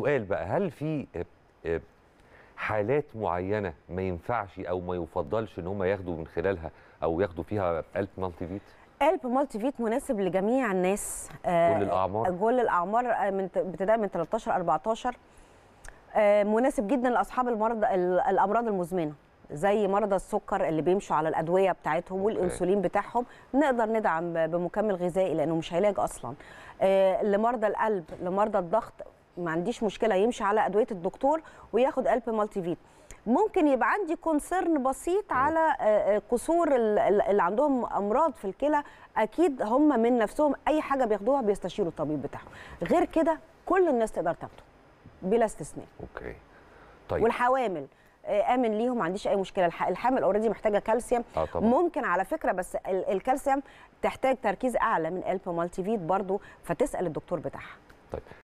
سؤال بقى هل في آه، آه، حالات معينه ما ينفعش او ما يفضلش ان هم ياخدوا من خلالها او ياخدوا فيها قلب مالتي فيت؟ قلب مالتي فيت مناسب لجميع الناس كل آه، الاعمار كل الاعمار من ابتداء من 13 14 مناسب جدا لاصحاب المرض الامراض المزمنه زي مرضى السكر اللي بيمشوا على الادويه بتاعتهم والانسولين بتاعهم نقدر ندعم بمكمل غذائي لانه مش علاج اصلا لمرضى القلب لمرضى الضغط ما عنديش مشكله يمشي على ادويه الدكتور وياخد قلب مالتي فيت ممكن يبقى عندي كونسرن بسيط على آه، آه، قصور اللي عندهم امراض في الكلى اكيد هم من نفسهم اي حاجه بياخدوها بيستشيروا الطبيب بتاعهم غير كده كل الناس تقدر تاخده بلا استثناء اوكي طيب والحوامل آه، امن ليهم ما عنديش اي مشكله الحامل اوريدي محتاجه كالسيوم آه طبعًا. ممكن على فكره بس الكالسيوم تحتاج تركيز اعلى من الب مالتي فيت برضه فتسال الدكتور بتاعها طيب